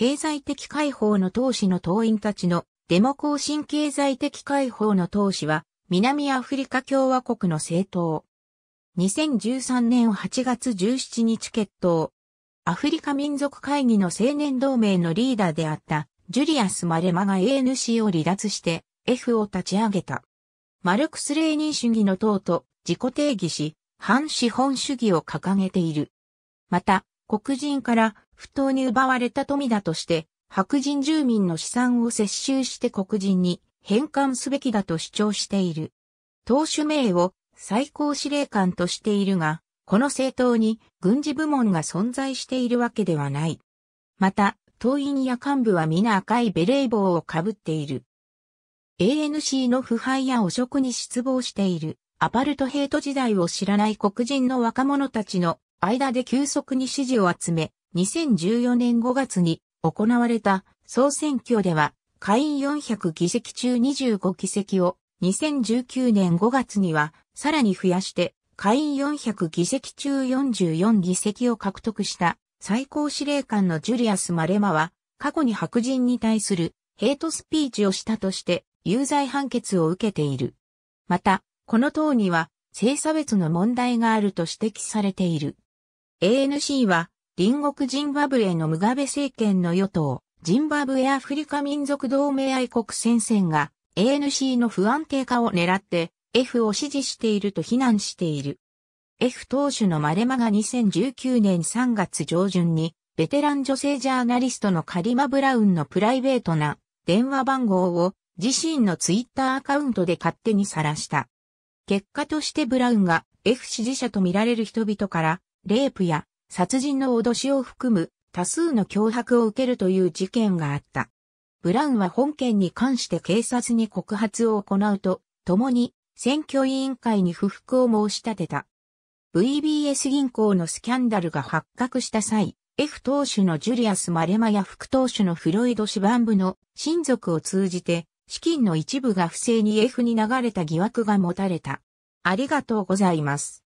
経済的解放の党首の党員たちのデモ行進経済的解放の党首は南アフリカ共和国の政党。2013年8月17日決闘。アフリカ民族会議の青年同盟のリーダーであったジュリアス・マレマが ANC を離脱して F を立ち上げた。マルクス・レーニン主義の党と自己定義し、反資本主義を掲げている。また、黒人から不当に奪われた富だとして、白人住民の資産を接収して黒人に返還すべきだと主張している。党首名を最高司令官としているが、この政党に軍事部門が存在しているわけではない。また、党員や幹部は皆赤いベレー帽をかぶっている。ANC の腐敗や汚職に失望している。アパルトヘイト時代を知らない黒人の若者たちの間で急速に支持を集め、2014年5月に行われた総選挙では、下院400議席中25議席を2019年5月にはさらに増やして下院400議席中44議席を獲得した最高司令官のジュリアス・マレマは過去に白人に対するヘイトスピーチをしたとして有罪判決を受けている。また、この党には性差別の問題があると指摘されている。ANC は隣国ジンバブエのムガベ政権の与党、ジンバブエアフリカ民族同盟愛国戦線が ANC の不安定化を狙って F を支持していると非難している。F 党首のマレマが2019年3月上旬にベテラン女性ジャーナリストのカリマ・ブラウンのプライベートな電話番号を自身のツイッターアカウントで勝手に晒した。結果としてブラウンが F 支持者と見られる人々からレイプや殺人の脅しを含む多数の脅迫を受けるという事件があった。ブラウンは本件に関して警察に告発を行うと、共に選挙委員会に不服を申し立てた。VBS 銀行のスキャンダルが発覚した際、F 党首のジュリアス・マレマや副党首のフロイド・シバンブの親族を通じて、資金の一部が不正に F に流れた疑惑が持たれた。ありがとうございます。